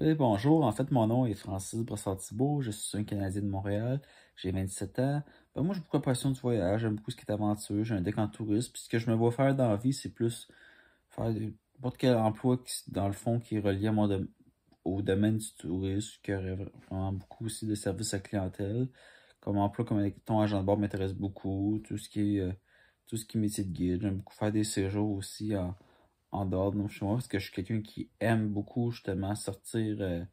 Oui, bonjour. En fait, mon nom est Francis Brossard-Thibault. Je suis un Canadien de Montréal. J'ai 27 ans. Ben, moi, j'ai beaucoup de passion du voyage. J'aime beaucoup ce qui est aventureux. J'ai un deck en tourisme. Puis ce que je me vois faire dans la vie, c'est plus faire n'importe quel emploi, qui, dans le fond, qui est relié au domaine du tourisme, qui vraiment beaucoup aussi de services à clientèle. Comme emploi, comme ton agent de bord m'intéresse beaucoup. Tout ce qui est, euh, tout ce qui est métier de guide. J'aime beaucoup faire des séjours aussi en en dehors de mon chez parce que je suis quelqu'un qui aime beaucoup justement sortir euh,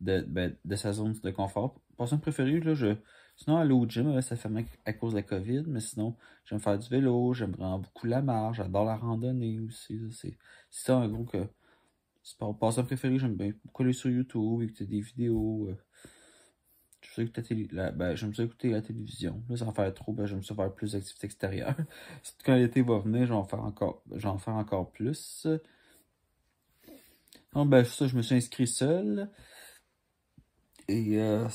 ben, de, sa zone de confort. son préféré, là, je. Sinon, aller au gym, ça ça mal à cause de la COVID, mais sinon, j'aime faire du vélo, j'aime vraiment beaucoup la marche, j'adore la randonnée aussi. C'est ça, un gros que. pas préféré, préféré j'aime bien beaucoup sur YouTube, écouter des vidéos. Euh, ben, je me la, écouté j'aime la télévision. Là, sans faire trop, ben, me suis faire plus d'activités extérieures. quand l'été va venir, j'en ferai encore, j'en encore plus. Donc ah, ben, ça, je me suis inscrit seul. Et, euh,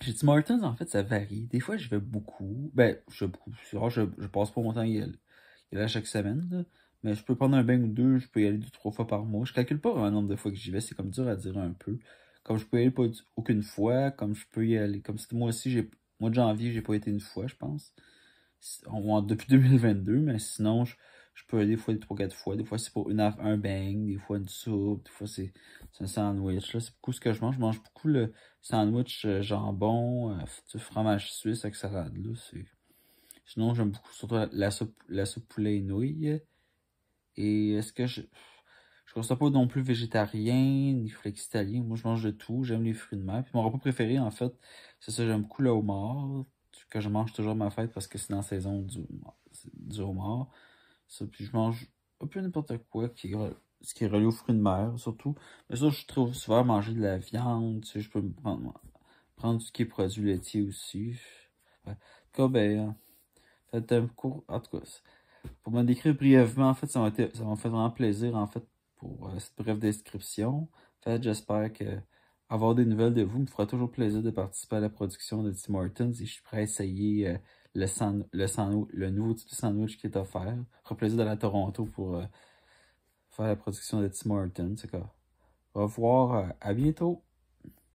j'ai dit Martins, en fait, ça varie. Des fois, je vais beaucoup. Ben, je je, je passe pas mon temps à y aller, chaque semaine. Mais je peux prendre un bain ou deux, je peux y aller deux, trois fois par mois. Je calcule pas vraiment le nombre de fois que j'y vais, c'est comme dur à dire un peu. Comme je peux y aller aucune fois, comme je peux y aller. Comme si moi aussi, j'ai mois de janvier, j'ai pas été une fois, je pense. On, depuis 2022, mais sinon, je, peux peux aller des fois 3-4 fois. Des fois, c'est pour une heure, un bang, des fois une soupe, des fois, c'est un sandwich. Là, c'est beaucoup ce que je mange. Je mange beaucoup le sandwich euh, jambon, euh, fromage suisse avec salade. Sinon, j'aime beaucoup surtout la, soupe, la soupe poulet et nouilles. Et est-ce que je. Je ne suis pas non plus végétarien, ni flexitarien. Moi, je mange de tout. J'aime les fruits de mer. mon repas préféré, en fait, c'est ça. J'aime beaucoup le homard, que je mange toujours ma fête parce que c'est dans la saison du, du homard. puis je mange un peu n'importe quoi qui ce qui est relié aux fruits de mer, surtout. Mais ça, je trouve souvent manger de la viande, tu je peux prendre, prendre ce qui est produit laitier aussi. ben, euh, un en tout cas, pour me décrire brièvement, en fait, ça m'a fait vraiment plaisir, en fait, pour euh, cette brève description. Fait, j'espère que avoir des nouvelles de vous me fera toujours plaisir de participer à la production de Tim Hortons et je suis prêt à essayer euh, le, le, le, nouveau type de sandwich qui est offert. Je plaisir d'aller à Toronto pour euh, faire la production de Tim Hortons. Au revoir, à bientôt!